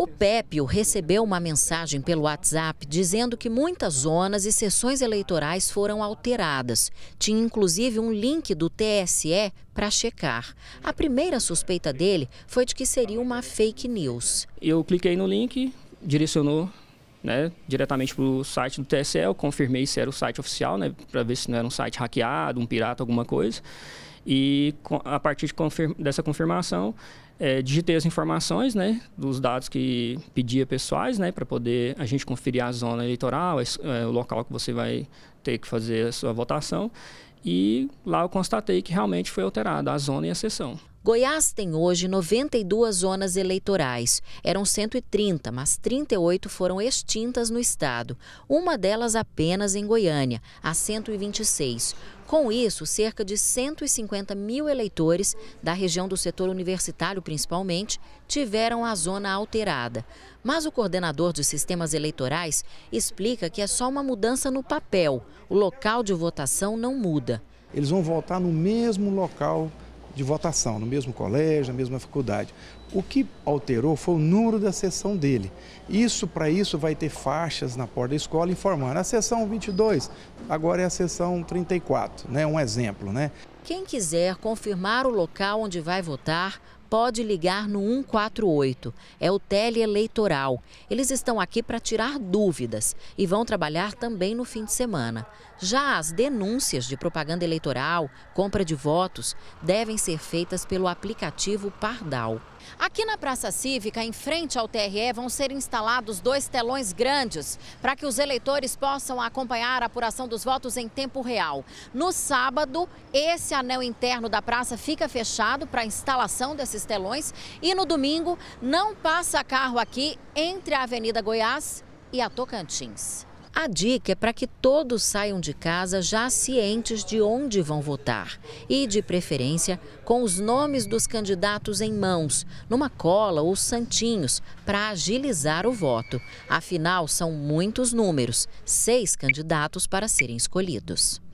O Pépio recebeu uma mensagem pelo WhatsApp dizendo que muitas zonas e sessões eleitorais foram alteradas. Tinha inclusive um link do TSE para checar. A primeira suspeita dele foi de que seria uma fake news. Eu cliquei no link, direcionou né, diretamente para o site do TSE, eu confirmei se era o site oficial, né, para ver se não era um site hackeado, um pirata, alguma coisa. E a partir de confirma, dessa confirmação, é, digitei as informações né, dos dados que pedia pessoais, né, para poder a gente conferir a zona eleitoral, é, o local que você vai ter que fazer a sua votação. E lá eu constatei que realmente foi alterada a zona e a seção. Goiás tem hoje 92 zonas eleitorais. Eram 130, mas 38 foram extintas no estado. Uma delas apenas em Goiânia, a 126. Com isso, cerca de 150 mil eleitores, da região do setor universitário principalmente, tiveram a zona alterada. Mas o coordenador dos sistemas eleitorais explica que é só uma mudança no papel, o local de votação não muda. Eles vão votar no mesmo local de votação, no mesmo colégio, na mesma faculdade. O que alterou foi o número da sessão dele. Isso, para isso, vai ter faixas na porta da escola informando a sessão 22, agora é a sessão 34, né? um exemplo. Né? Quem quiser confirmar o local onde vai votar, pode ligar no 148. É o teleeleitoral. Eles estão aqui para tirar dúvidas e vão trabalhar também no fim de semana. Já as denúncias de propaganda eleitoral, compra de votos, devem ser feitas pelo aplicativo Pardal. Aqui na Praça Cívica, em frente ao TRE, vão ser instalados dois telões grandes para que os eleitores possam acompanhar a apuração dos votos em tempo real. No sábado, esse esse anel interno da praça fica fechado para a instalação desses telões e no domingo não passa carro aqui entre a Avenida Goiás e a Tocantins. A dica é para que todos saiam de casa já cientes de onde vão votar e, de preferência, com os nomes dos candidatos em mãos, numa cola ou santinhos, para agilizar o voto. Afinal, são muitos números seis candidatos para serem escolhidos.